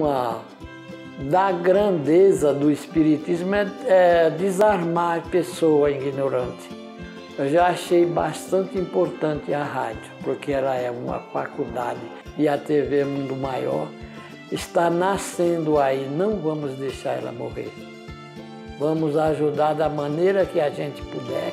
uma da grandeza do Espiritismo é, é desarmar a pessoa ignorante. Eu já achei bastante importante a rádio, porque ela é uma faculdade e a TV é mundo maior. Está nascendo aí, não vamos deixar ela morrer. Vamos ajudar da maneira que a gente puder.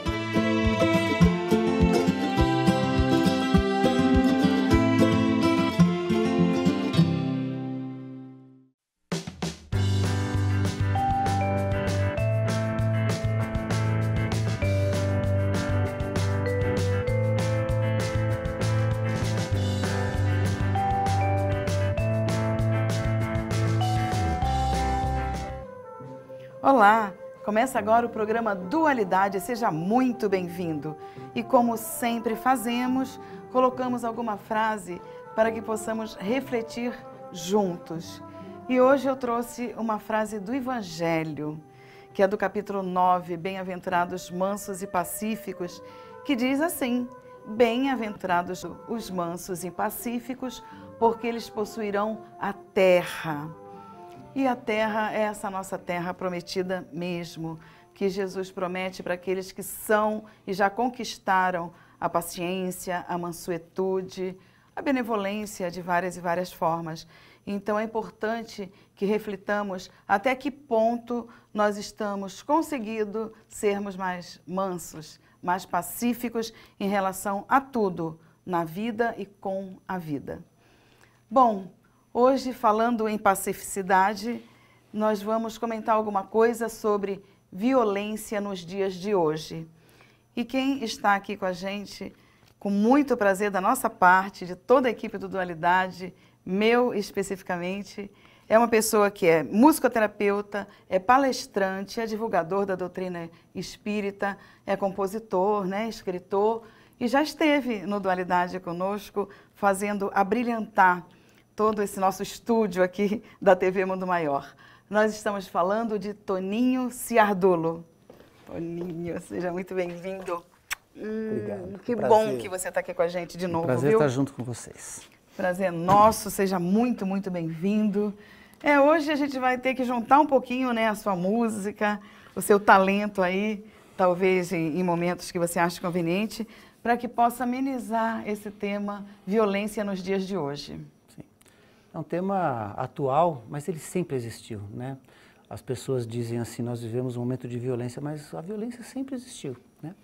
Começa agora o programa Dualidade, seja muito bem-vindo. E como sempre fazemos, colocamos alguma frase para que possamos refletir juntos. E hoje eu trouxe uma frase do Evangelho, que é do capítulo 9, Bem-aventurados mansos e pacíficos, que diz assim: Bem-aventurados os mansos e pacíficos, porque eles possuirão a terra. E a terra é essa nossa terra prometida mesmo, que Jesus promete para aqueles que são e já conquistaram a paciência, a mansuetude, a benevolência de várias e várias formas. Então é importante que reflitamos até que ponto nós estamos conseguindo sermos mais mansos, mais pacíficos em relação a tudo, na vida e com a vida. Bom, Hoje, falando em pacificidade, nós vamos comentar alguma coisa sobre violência nos dias de hoje. E quem está aqui com a gente, com muito prazer da nossa parte, de toda a equipe do Dualidade, meu especificamente, é uma pessoa que é musicoterapeuta, é palestrante, é divulgador da doutrina espírita, é compositor, né, escritor e já esteve no Dualidade conosco, fazendo abrilhantar todo esse nosso estúdio aqui da TV Mundo Maior. Nós estamos falando de Toninho Ciardolo. Toninho, seja muito bem-vindo. Hum, Obrigado. Que Prazer. bom que você está aqui com a gente de novo. Prazer viu? estar junto com vocês. Prazer nosso, seja muito, muito bem-vindo. É, hoje a gente vai ter que juntar um pouquinho né, a sua música, o seu talento aí, talvez em, em momentos que você acha conveniente, para que possa amenizar esse tema violência nos dias de hoje. É um tema atual, mas ele sempre existiu, né? As pessoas dizem assim, nós vivemos um momento de violência, mas a violência sempre existiu, né?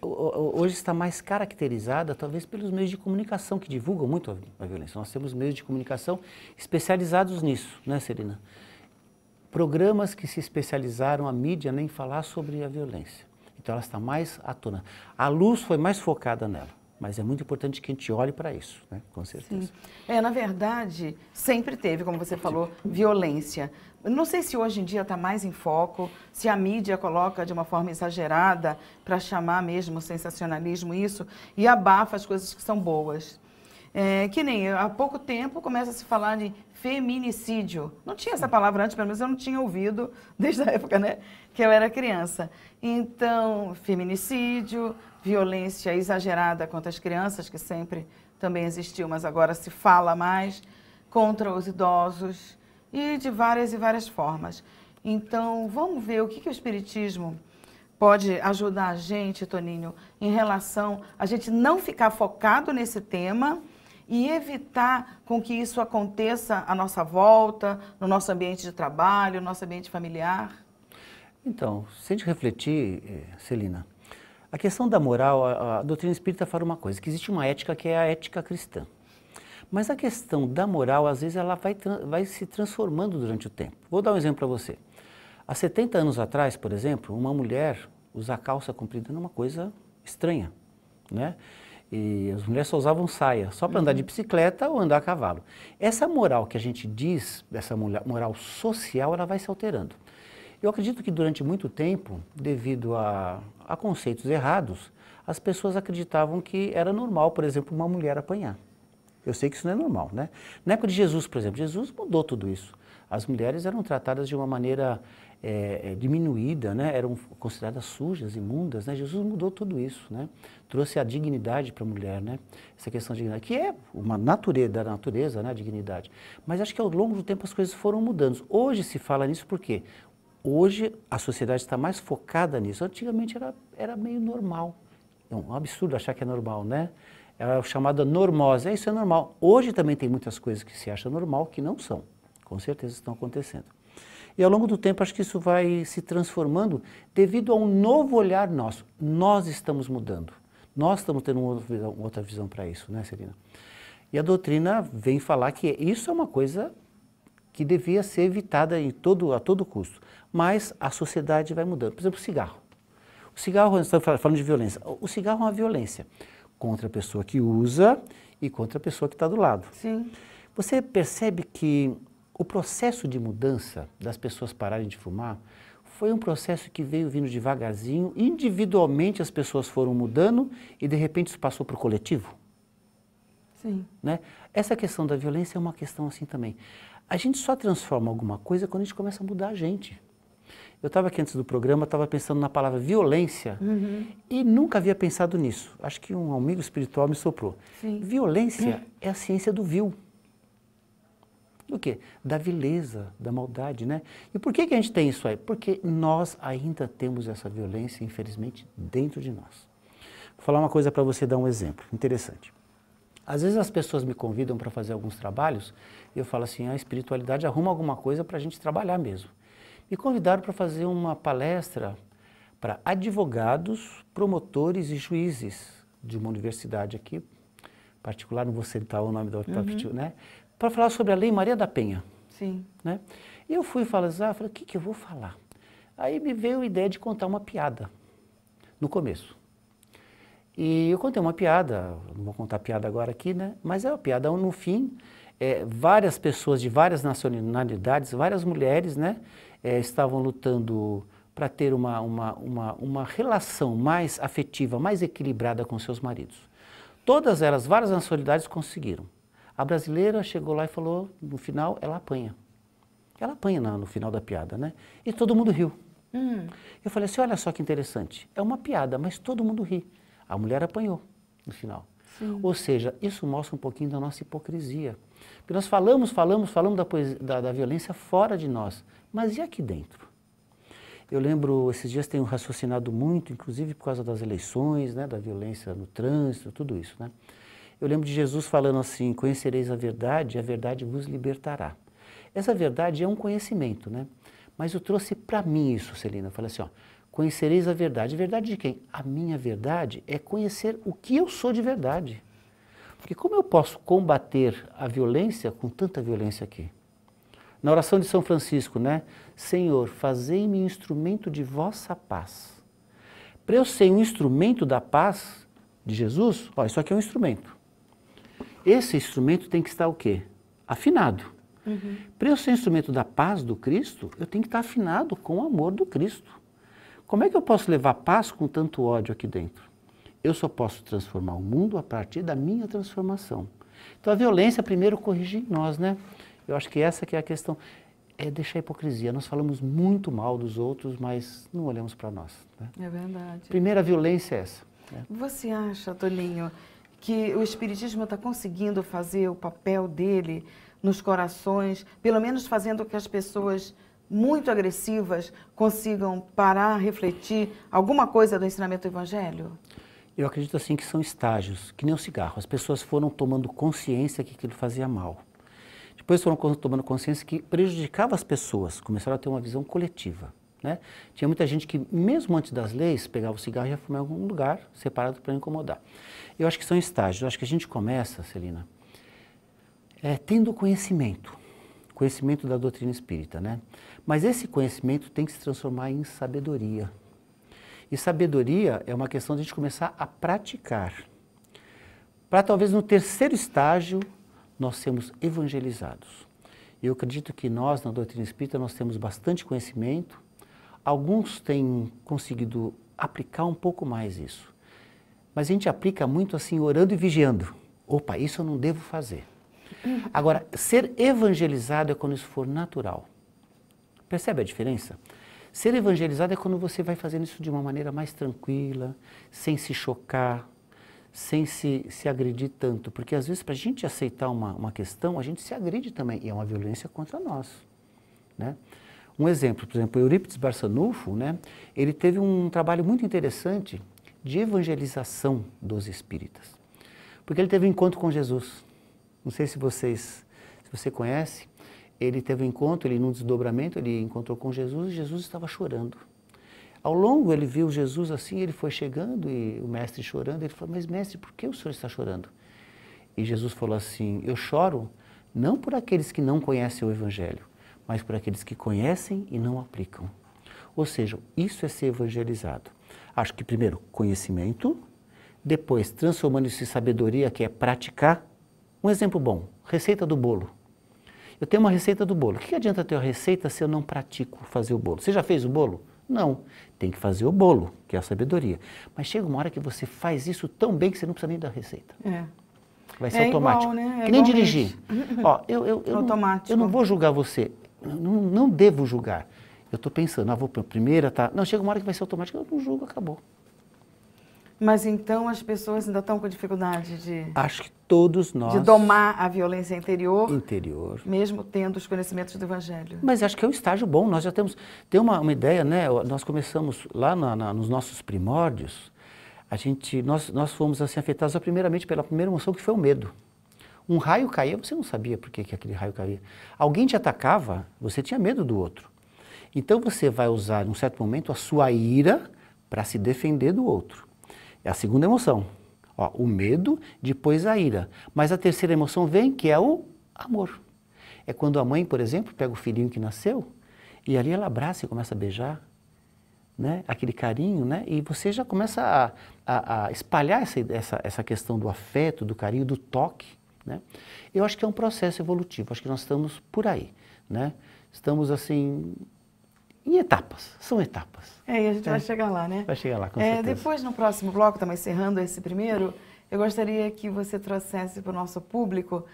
Hoje está mais caracterizada, talvez, pelos meios de comunicação que divulgam muito a violência. Nós temos meios de comunicação especializados nisso, né, Serena? Programas que se especializaram, a mídia, nem falar sobre a violência. Então ela está mais à tona. A luz foi mais focada nela. Mas é muito importante que a gente olhe para isso, né? com certeza. Sim. É, na verdade, sempre teve, como você falou, violência. Não sei se hoje em dia está mais em foco, se a mídia coloca de uma forma exagerada para chamar mesmo sensacionalismo isso e abafa as coisas que são boas. É, que nem há pouco tempo começa a se falar de feminicídio. Não tinha essa palavra antes, pelo menos eu não tinha ouvido desde a época né, que eu era criança. Então, feminicídio, violência exagerada contra as crianças, que sempre também existiu, mas agora se fala mais, contra os idosos e de várias e várias formas. Então, vamos ver o que, que o Espiritismo pode ajudar a gente, Toninho, em relação a gente não ficar focado nesse tema e evitar com que isso aconteça à nossa volta, no nosso ambiente de trabalho, no nosso ambiente familiar? Então, se a gente refletir, eh, Celina, a questão da moral, a, a doutrina espírita fala uma coisa, que existe uma ética que é a ética cristã. Mas a questão da moral, às vezes, ela vai, vai se transformando durante o tempo. Vou dar um exemplo para você. Há 70 anos atrás, por exemplo, uma mulher usar calça comprida era uma coisa estranha, né? E as mulheres só usavam saia, só para andar de uhum. bicicleta ou andar a cavalo. Essa moral que a gente diz, essa moral social, ela vai se alterando. Eu acredito que durante muito tempo, devido a, a conceitos errados, as pessoas acreditavam que era normal, por exemplo, uma mulher apanhar. Eu sei que isso não é normal, né? Na época de Jesus, por exemplo, Jesus mudou tudo isso. As mulheres eram tratadas de uma maneira é, é, diminuída, né? eram consideradas sujas, imundas. Né? Jesus mudou tudo isso, né? trouxe a dignidade para a mulher, né? essa questão de dignidade, que é uma natureza, da natureza, né? a dignidade. Mas acho que ao longo do tempo as coisas foram mudando. Hoje se fala nisso porque hoje a sociedade está mais focada nisso. Antigamente era, era meio normal. É um absurdo achar que é normal, né? É chamada normose, é, isso é normal. Hoje também tem muitas coisas que se acha normal que não são. Com certeza estão acontecendo. E ao longo do tempo acho que isso vai se transformando devido a um novo olhar nosso. Nós estamos mudando. Nós estamos tendo uma outra visão, visão para isso, né, Serena? E a doutrina vem falar que isso é uma coisa que devia ser evitada em todo, a todo custo. Mas a sociedade vai mudando. Por exemplo, o cigarro. O cigarro, estamos falando de violência. O cigarro é uma violência contra a pessoa que usa e contra a pessoa que está do lado. Sim. Você percebe que o processo de mudança das pessoas pararem de fumar foi um processo que veio vindo devagarzinho, individualmente as pessoas foram mudando e de repente isso passou para o coletivo. Sim. Né? Essa questão da violência é uma questão assim também. A gente só transforma alguma coisa quando a gente começa a mudar a gente. Eu estava aqui antes do programa, estava pensando na palavra violência uhum. e nunca havia pensado nisso. Acho que um amigo espiritual me soprou. Sim. Violência é a ciência do vil do quê? Da vileza, da maldade, né? E por que, que a gente tem isso aí? Porque nós ainda temos essa violência, infelizmente, dentro de nós. Vou falar uma coisa para você dar um exemplo interessante. Às vezes as pessoas me convidam para fazer alguns trabalhos e eu falo assim: a espiritualidade arruma alguma coisa para a gente trabalhar mesmo. Me convidaram para fazer uma palestra para advogados, promotores e juízes de uma universidade aqui particular, não vou citar o nome da uhum. né? para falar sobre a Lei Maria da Penha. Sim. Né? E eu fui falar, ah, falei, o que, que eu vou falar? Aí me veio a ideia de contar uma piada, no começo. E eu contei uma piada, não vou contar piada agora aqui, né? Mas é uma piada, no fim, é, várias pessoas de várias nacionalidades, várias mulheres, né? É, estavam lutando para ter uma, uma, uma, uma relação mais afetiva, mais equilibrada com seus maridos. Todas elas, várias nacionalidades conseguiram. A brasileira chegou lá e falou, no final, ela apanha. Ela apanha no, no final da piada, né? E todo mundo riu. Hum. Eu falei assim, olha só que interessante. É uma piada, mas todo mundo ri. A mulher apanhou no final. Sim. Ou seja, isso mostra um pouquinho da nossa hipocrisia. Porque nós falamos, falamos, falamos da, poesia, da, da violência fora de nós, mas e aqui dentro? Eu lembro, esses dias tenho raciocinado muito, inclusive por causa das eleições, né, da violência no trânsito, tudo isso, né? Eu lembro de Jesus falando assim: Conhecereis a verdade, a verdade vos libertará. Essa verdade é um conhecimento, né? Mas eu trouxe para mim isso, Celina. Eu falei assim: ó, conhecereis a verdade. verdade de quem? A minha verdade é conhecer o que eu sou de verdade. Porque como eu posso combater a violência com tanta violência aqui? Na oração de São Francisco, né? Senhor, fazei-me instrumento de vossa paz. Para eu ser um instrumento da paz de Jesus, ó, isso aqui é um instrumento. Esse instrumento tem que estar o quê? Afinado. Uhum. Para eu ser instrumento da paz do Cristo, eu tenho que estar afinado com o amor do Cristo. Como é que eu posso levar paz com tanto ódio aqui dentro? Eu só posso transformar o mundo a partir da minha transformação. Então a violência primeiro corrige em nós, né? Eu acho que essa que é a questão. É deixar a hipocrisia. Nós falamos muito mal dos outros, mas não olhamos para nós. Né? É verdade. Primeira violência é essa. Né? Você acha, Toninho, que o Espiritismo está conseguindo fazer o papel dele nos corações, pelo menos fazendo que as pessoas muito agressivas consigam parar, refletir alguma coisa do ensinamento do Evangelho? Eu acredito assim que são estágios, que nem o um cigarro. As pessoas foram tomando consciência que aquilo fazia mal. Depois foram tomando consciência que prejudicava as pessoas, começaram a ter uma visão coletiva. Né? Tinha muita gente que, mesmo antes das leis, pegava o cigarro e ia fumar em algum lugar separado para incomodar. Eu acho que são estágios. Eu acho que a gente começa, Celina, é, tendo conhecimento, conhecimento da doutrina espírita, né? Mas esse conhecimento tem que se transformar em sabedoria. E sabedoria é uma questão de a gente começar a praticar. Para talvez no terceiro estágio nós sermos evangelizados. Eu acredito que nós, na doutrina espírita, nós temos bastante conhecimento, Alguns têm conseguido aplicar um pouco mais isso. Mas a gente aplica muito assim, orando e vigiando. Opa, isso eu não devo fazer. Agora, ser evangelizado é quando isso for natural. Percebe a diferença? Ser evangelizado é quando você vai fazendo isso de uma maneira mais tranquila, sem se chocar, sem se, se agredir tanto. Porque às vezes, para a gente aceitar uma, uma questão, a gente se agride também. E é uma violência contra nós. Né? Um exemplo, por exemplo, Eurípides Barçanufo, né, ele teve um trabalho muito interessante de evangelização dos espíritas. Porque ele teve um encontro com Jesus. Não sei se vocês, se você conhece, ele teve um encontro, ele num desdobramento, ele encontrou com Jesus e Jesus estava chorando. Ao longo ele viu Jesus assim, ele foi chegando e o mestre chorando, ele falou: "Mas mestre, por que o senhor está chorando?" E Jesus falou assim: "Eu choro não por aqueles que não conhecem o evangelho, mas por aqueles que conhecem e não aplicam. Ou seja, isso é ser evangelizado. Acho que primeiro, conhecimento, depois, transformando isso em sabedoria, que é praticar. Um exemplo bom: receita do bolo. Eu tenho uma receita do bolo. O que adianta ter a receita se eu não pratico fazer o bolo? Você já fez o bolo? Não. Tem que fazer o bolo, que é a sabedoria. Mas chega uma hora que você faz isso tão bem que você não precisa nem da receita. É. Vai ser é automático. Igual, né? É que nem dirigir. Ó, eu, eu, eu, automático. Não, eu não vou julgar você não, não devo julgar. Eu estou pensando, ah, vou para a primeira, tá? Não, chega uma hora que vai ser automático, eu não julgo, acabou. Mas então as pessoas ainda estão com dificuldade de. Acho que todos nós. De domar a violência interior. Interior. Mesmo tendo os conhecimentos do Evangelho. Mas acho que é um estágio bom. Nós já temos. Tem uma, uma ideia, né? Nós começamos lá na, na, nos nossos primórdios, a gente, nós, nós fomos assim afetados primeiramente pela primeira emoção que foi o medo. Um raio caía, você não sabia por que, aquele raio caía. Alguém te atacava, você tinha medo do outro. Então você vai usar, em um certo momento, a sua ira para se defender do outro. É a segunda emoção. Ó, o medo, depois a ira. Mas a terceira emoção vem, que é o amor. É quando a mãe, por exemplo, pega o filhinho que nasceu e ali ela abraça e começa a beijar, né? aquele carinho, né? e você já começa a, a, a espalhar essa, essa, essa questão do afeto, do carinho, do toque. Né? Eu acho que é um processo evolutivo, acho que nós estamos por aí. Né? Estamos assim em etapas, são etapas. É, e a gente é. vai chegar lá, né? Vai chegar lá, com é, certeza. Depois, no próximo bloco, estamos encerrando esse primeiro, eu gostaria que você trouxesse para o nosso público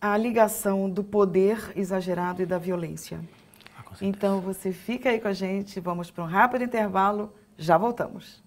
a ligação do poder exagerado e da violência. Ah, então, você fica aí com a gente, vamos para um rápido intervalo, já voltamos.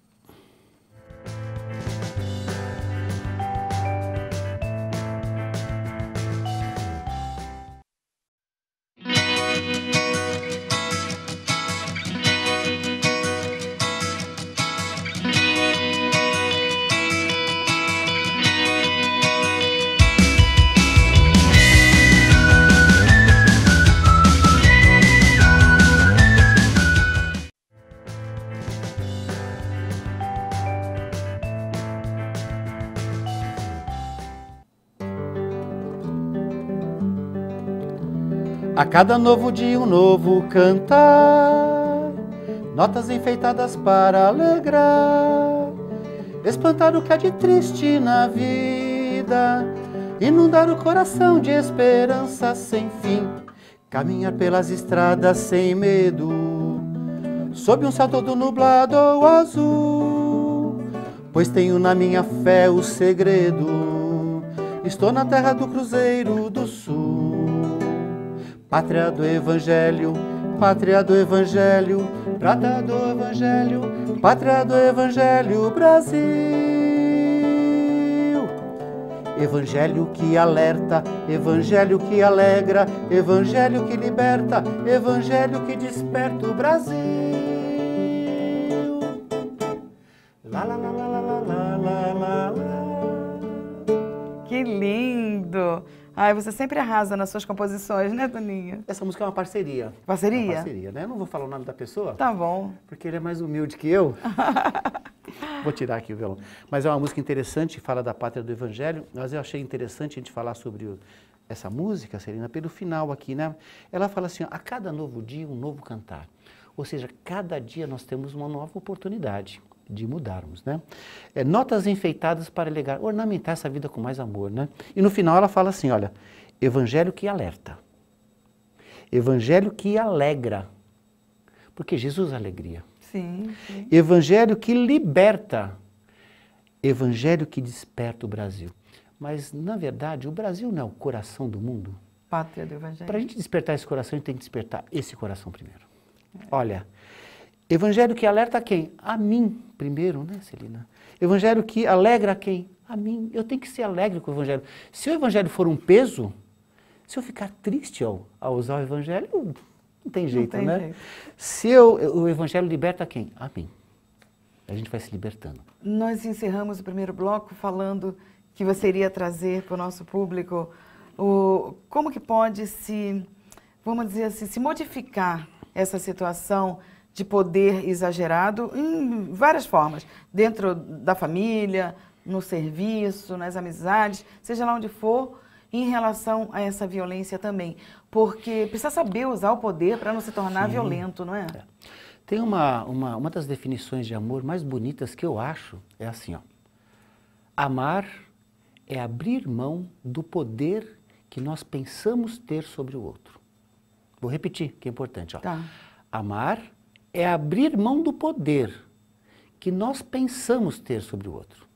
cada novo dia um novo cantar, notas enfeitadas para alegrar, espantar o que há de triste na vida, inundar o coração de esperança sem fim, caminhar pelas estradas sem medo, sob um céu todo nublado ou azul, pois tenho na minha fé o segredo, estou na terra do Cruzeiro do Sul. Pátria do Evangelho, pátria do Evangelho, prata do Evangelho, pátria do Evangelho, Brasil. Evangelho que alerta, evangelho que alegra, evangelho que liberta, evangelho que desperta o Brasil. Que lindo! Ai, você sempre arrasa nas suas composições, né, Toninho? Essa música é uma parceria. Parceria? É uma parceria, né? Eu não vou falar o nome da pessoa. Tá bom. Porque ele é mais humilde que eu. vou tirar aqui o violão. Mas é uma música interessante, fala da pátria do Evangelho. Mas eu achei interessante a gente falar sobre essa música, Serena, pelo final aqui, né? Ela fala assim, a cada novo dia, um novo cantar. Ou seja, cada dia nós temos uma nova oportunidade de mudarmos, né? É, notas enfeitadas para alegar, ornamentar essa vida com mais amor, né? E no final ela fala assim, olha, evangelho que alerta, evangelho que alegra, porque Jesus é alegria. Sim, sim. Evangelho que liberta, evangelho que desperta o Brasil. Mas, na verdade, o Brasil não é o coração do mundo. Pátria do Evangelho. Para a gente despertar esse coração, a gente tem que despertar esse coração primeiro. É. Olha, Evangelho que alerta quem? A mim, primeiro, né, Celina? Evangelho que alegra quem? A mim. Eu tenho que ser alegre com o Evangelho. Se o Evangelho for um peso, se eu ficar triste ao, ao usar o Evangelho, não tem jeito, não tem né? Jeito. Se eu, o Evangelho liberta quem? A mim. A gente vai se libertando. Nós encerramos o primeiro bloco falando que você iria trazer para o nosso público o, como que pode se, vamos dizer assim, se modificar essa situação de poder exagerado em várias formas, dentro da família, no serviço, nas amizades, seja lá onde for, em relação a essa violência também. Porque precisa saber usar o poder para não se tornar Sim. violento, não é? é. Tem uma, uma, uma das definições de amor mais bonitas que eu acho, é assim, ó. Amar é abrir mão do poder que nós pensamos ter sobre o outro. Vou repetir, que é importante, ó. Tá. Amar é abrir mão do poder que nós pensamos ter sobre o outro.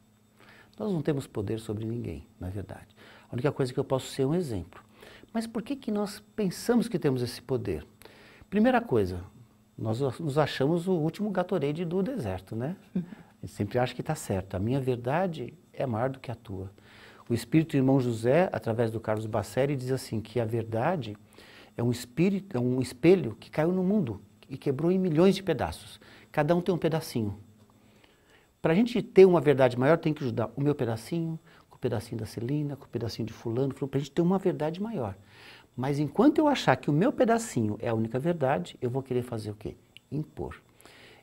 Nós não temos poder sobre ninguém, na verdade. A única coisa que eu posso ser é um exemplo. Mas por que, que nós pensamos que temos esse poder? Primeira coisa, nós nos achamos o último Gatorade do deserto, né? A uhum. gente sempre acha que está certo. A minha verdade é maior do que a tua. O espírito irmão José, através do Carlos Basseri, diz assim que a verdade é um espírito, é um espelho que caiu no mundo e quebrou em milhões de pedaços. Cada um tem um pedacinho. Para a gente ter uma verdade maior, tem que ajudar o meu pedacinho, com o pedacinho da Celina, com o pedacinho de fulano, para a gente ter uma verdade maior. Mas enquanto eu achar que o meu pedacinho é a única verdade, eu vou querer fazer o quê? Impor.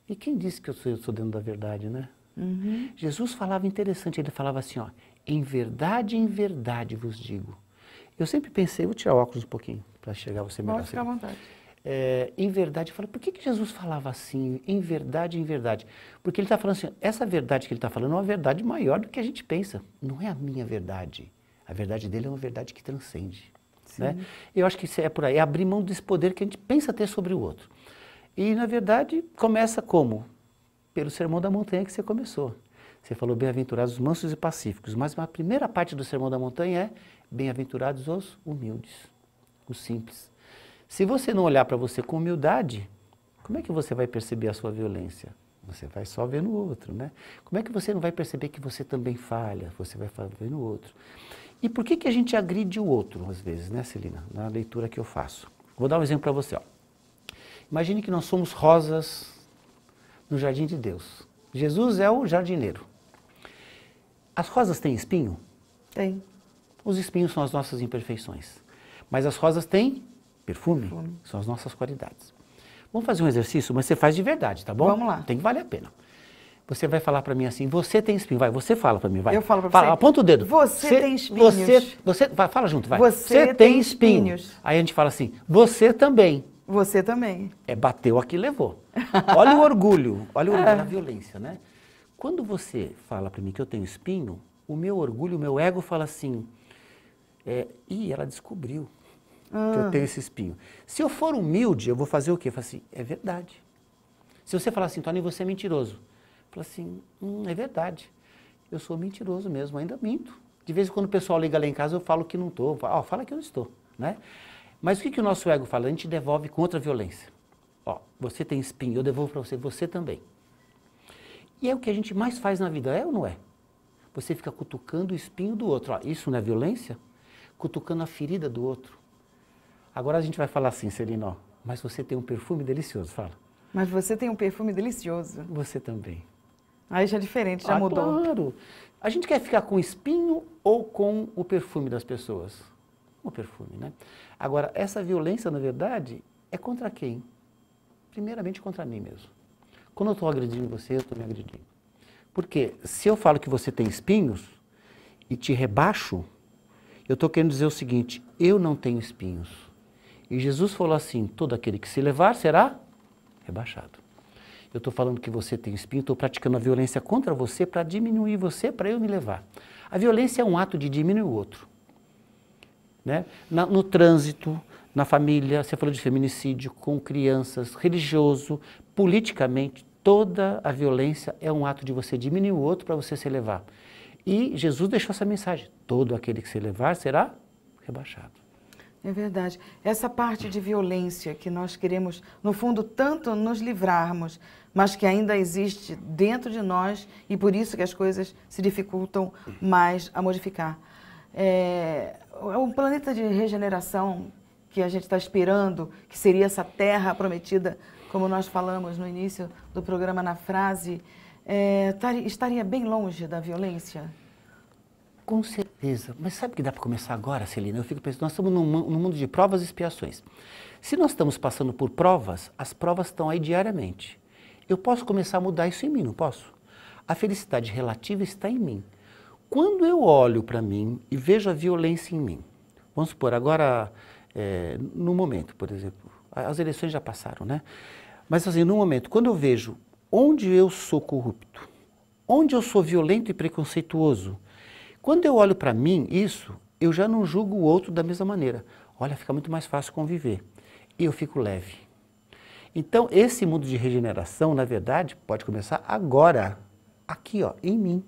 E quem disse que eu sou, eu sou dentro da verdade, né? Uhum. Jesus falava interessante, ele falava assim, ó, em verdade, em verdade vos digo. Eu sempre pensei, vou tirar o óculos um pouquinho para chegar você melhor. Pode ficar à vontade é, em verdade, eu falo, por que, que Jesus falava assim, em verdade, em verdade? Porque ele está falando assim, essa verdade que ele está falando é uma verdade maior do que a gente pensa. Não é a minha verdade. A verdade dele é uma verdade que transcende. Né? Eu acho que isso é por aí, é abrir mão desse poder que a gente pensa ter sobre o outro. E, na verdade, começa como? Pelo Sermão da Montanha que você começou. Você falou bem-aventurados os mansos e pacíficos, mas a primeira parte do Sermão da Montanha é bem-aventurados os humildes, os simples. Se você não olhar para você com humildade, como é que você vai perceber a sua violência? Você vai só ver no outro, né? Como é que você não vai perceber que você também falha? Você vai ver no outro. E por que, que a gente agride o outro às vezes, né, Celina? Na leitura que eu faço. Vou dar um exemplo para você. Ó. Imagine que nós somos rosas no jardim de Deus. Jesus é o jardineiro. As rosas têm espinho? Tem. Os espinhos são as nossas imperfeições. Mas as rosas têm perfume, perfume, são as nossas qualidades. Vamos fazer um exercício, mas você faz de verdade, tá bom? Vamos lá. Tem que valer a pena. Você vai falar para mim assim, você tem espinho, vai, você fala para mim, vai. Eu falo para você. Fala, aponta o dedo. Você, você tem espinhos. Você, você, vai, fala junto, vai. Você, você tem espinhos. espinhos. Aí a gente fala assim, você também. Você também. É, bateu aqui, levou. Olha o orgulho, olha o orgulho é. na violência, né? Quando você fala para mim que eu tenho espinho, o meu orgulho, o meu ego fala assim, é, ih, ela descobriu que eu ah. tenho esse espinho. Se eu for humilde, eu vou fazer o quê? Eu falo assim, é verdade. Se você falar assim, Tony, você é mentiroso. Eu falo assim, hum, é verdade. Eu sou mentiroso mesmo, ainda minto. De vez em quando o pessoal liga lá em casa, eu falo que não estou. oh, fala que eu estou, né? Mas o que, que o nosso ego fala? A gente devolve com outra violência. Ó, você tem espinho, eu devolvo para você, você também. E é o que a gente mais faz na vida, é ou não é? Você fica cutucando o espinho do outro. Ó, isso não é violência? Cutucando a ferida do outro. Agora a gente vai falar assim, Celina, ó, mas você tem um perfume delicioso, fala. Mas você tem um perfume delicioso. Você também. Aí já é diferente, já ah, mudou. Claro. A gente quer ficar com espinho ou com o perfume das pessoas? O perfume, né? Agora, essa violência, na verdade, é contra quem? Primeiramente contra mim mesmo. Quando eu estou agredindo você, eu estou me agredindo. Porque se eu falo que você tem espinhos e te rebaixo, eu estou querendo dizer o seguinte: eu não tenho espinhos. E Jesus falou assim: todo aquele que se levar será rebaixado. Eu estou falando que você tem espinho, estou praticando a violência contra você para diminuir você, para eu me levar. A violência é um ato de diminuir o outro. Né? Na, no trânsito, na família, você falou de feminicídio, com crianças, religioso, politicamente, toda a violência é um ato de você diminuir o outro para você se elevar. E Jesus deixou essa mensagem: todo aquele que se elevar será rebaixado. É verdade. Essa parte de violência que nós queremos, no fundo, tanto nos livrarmos, mas que ainda existe dentro de nós e por isso que as coisas se dificultam mais a modificar. É, o é planeta de regeneração que a gente está esperando, que seria essa terra prometida, como nós falamos no início do programa na frase, é, estaria bem longe da violência? Com certeza. Mas sabe que dá para começar agora, Celina? Eu fico pensando, nós estamos num, num, mundo de provas e expiações. Se nós estamos passando por provas, as provas estão aí diariamente. Eu posso começar a mudar isso em mim, não posso? A felicidade relativa está em mim. Quando eu olho para mim e vejo a violência em mim, vamos supor, agora, é, no momento, por exemplo, as eleições já passaram, né? Mas assim, no momento, quando eu vejo onde eu sou corrupto, onde eu sou violento e preconceituoso, quando eu olho para mim isso, eu já não julgo o outro da mesma maneira. Olha, fica muito mais fácil conviver. E eu fico leve. Então, esse mundo de regeneração, na verdade, pode começar agora, aqui, ó, em mim.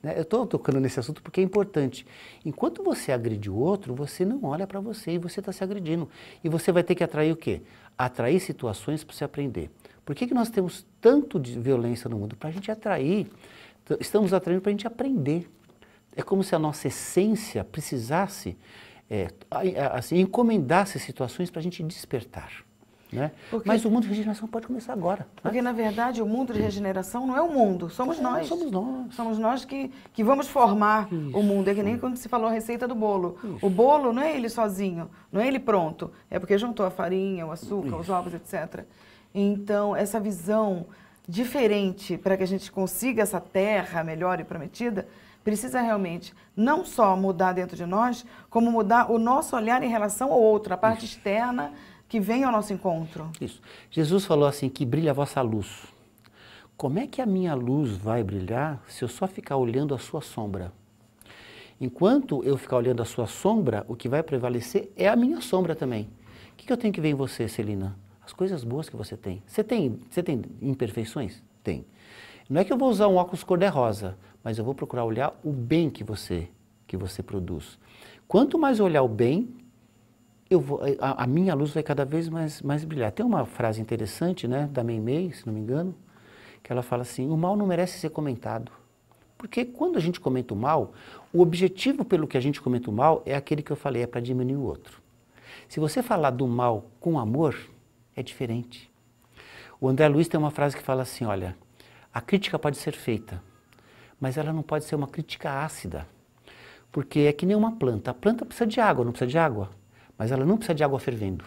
Né? Eu estou tocando nesse assunto porque é importante. Enquanto você agride o outro, você não olha para você e você está se agredindo. E você vai ter que atrair o quê? Atrair situações para você aprender. Por que, que nós temos tanto de violência no mundo? Para a gente atrair. Estamos atraindo para a gente aprender. É como se a nossa essência precisasse, é, assim, encomendasse situações para a gente despertar. Né? Porque, Mas o mundo de regeneração pode começar agora. Né? Porque, na verdade, o mundo de regeneração não é o mundo, somos é, nós. Somos nós. Somos nós que, que vamos formar Isso. o mundo. É que nem quando se falou a receita do bolo. Isso. O bolo não é ele sozinho, não é ele pronto. É porque juntou a farinha, o açúcar, Isso. os ovos, etc. Então, essa visão diferente para que a gente consiga essa terra melhor e prometida precisa realmente não só mudar dentro de nós, como mudar o nosso olhar em relação ao outro, a parte Isso. externa que vem ao nosso encontro. Isso. Jesus falou assim: que brilha a vossa luz. Como é que a minha luz vai brilhar se eu só ficar olhando a sua sombra? Enquanto eu ficar olhando a sua sombra, o que vai prevalecer é a minha sombra também. O que eu tenho que ver em você, Celina? As coisas boas que você tem. Você tem, você tem imperfeições? Tem. Não é que eu vou usar um óculos cor-de-rosa, mas eu vou procurar olhar o bem que você que você produz. Quanto mais eu olhar o bem, eu vou, eh, a, a, minha luz vai cada vez mais, mais brilhar. Tem uma frase interessante né, da Meimei, se não me engano, que ela fala assim, o mal não merece ser comentado. Porque quando a gente comenta o mal, o objetivo pelo que a gente comenta o mal é aquele que eu falei, é para diminuir o outro. Se você falar do mal com amor, é diferente. O André Luiz tem uma frase que fala assim, olha, a crítica pode ser feita, mas ela não pode ser uma crítica ácida. Porque é que nem uma planta. A planta precisa de água, não precisa de água, mas ela não precisa de água fervendo.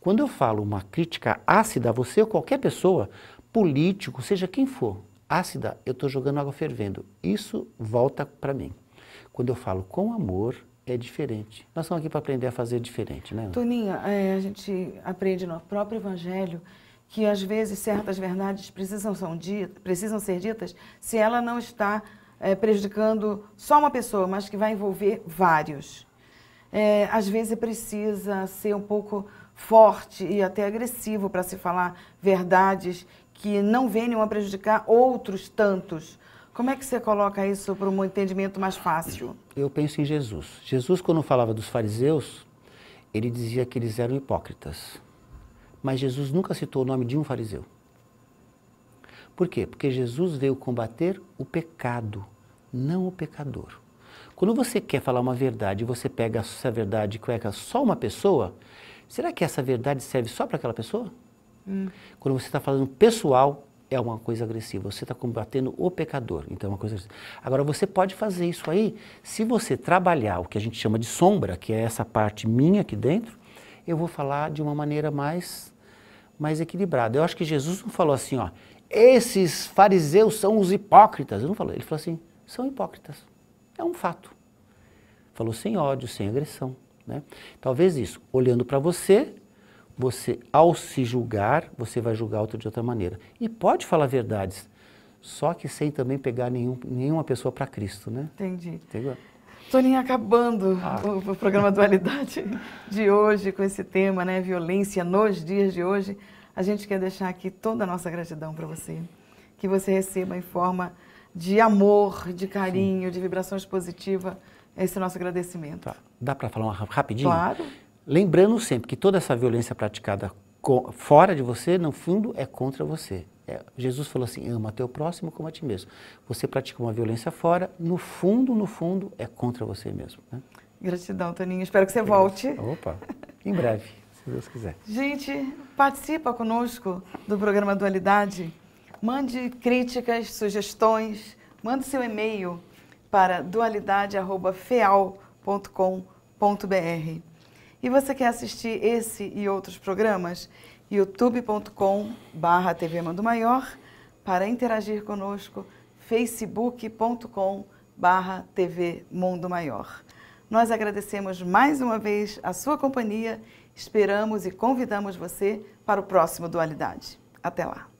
Quando eu falo uma crítica ácida você ou qualquer pessoa, político, seja quem for, ácida, eu estou jogando água fervendo. Isso volta para mim. Quando eu falo com amor, é diferente. Nós estamos aqui para aprender a fazer diferente, né? Toninha, é, a gente aprende no próprio Evangelho que às vezes certas verdades precisam, são dita, precisam ser ditas se ela não está é, prejudicando só uma pessoa, mas que vai envolver vários. É, às vezes precisa ser um pouco forte e até agressivo para se falar verdades que não venham a prejudicar outros tantos. Como é que você coloca isso para um entendimento mais fácil? Eu penso em Jesus. Jesus, quando falava dos fariseus, ele dizia que eles eram hipócritas. Mas Jesus nunca citou o nome de um fariseu. Por quê? Porque Jesus veio combater o pecado, não o pecador. Quando você quer falar uma verdade e você pega essa verdade e cueca só uma pessoa, será que essa verdade serve só para aquela pessoa? Hum. Quando você está falando pessoal, é uma coisa agressiva. Você está combatendo o pecador, então é uma coisa agressiva. Agora, você pode fazer isso aí se você trabalhar o que a gente chama de sombra, que é essa parte minha aqui dentro, eu vou falar de uma maneira mais mais equilibrado. Eu acho que Jesus não falou assim, ó, esses fariseus são os hipócritas. Ele não falou, ele falou assim, são hipócritas. É um fato. Falou sem ódio, sem agressão. Né? Talvez isso, olhando para você, você ao se julgar, você vai julgar outro de outra maneira. E pode falar verdades, só que sem também pegar nenhum, nenhuma pessoa para Cristo, né? Entendi. Entendeu? Toninho, acabando ah. o, o, programa Dualidade de hoje com esse tema, né? Violência nos dias de hoje. A gente quer deixar aqui toda a nossa gratidão para você. Que você receba em forma de amor, de carinho, Sim. de vibrações positiva esse é nosso agradecimento. Tá. Dá para falar uma rapidinho? Claro. Lembrando sempre que toda essa violência praticada fora de você, no fundo, é contra você. É, Jesus falou assim: ama teu próximo como a ti mesmo. Você pratica uma violência fora, no fundo, no fundo, é contra você mesmo. Né? Gratidão, Toninho. Espero que você volte. Opa, em breve, se Deus quiser. Gente, participa conosco do programa Dualidade. Mande críticas, sugestões, mande seu e-mail para dualidade.feal.com.br. E você quer assistir esse e outros programas? youtube.com barra TV Mando Maior para interagir conosco, facebook.com barra TV Mundo Maior. Nós agradecemos mais uma vez a sua companhia, esperamos e convidamos você para o próximo Dualidade. Até lá!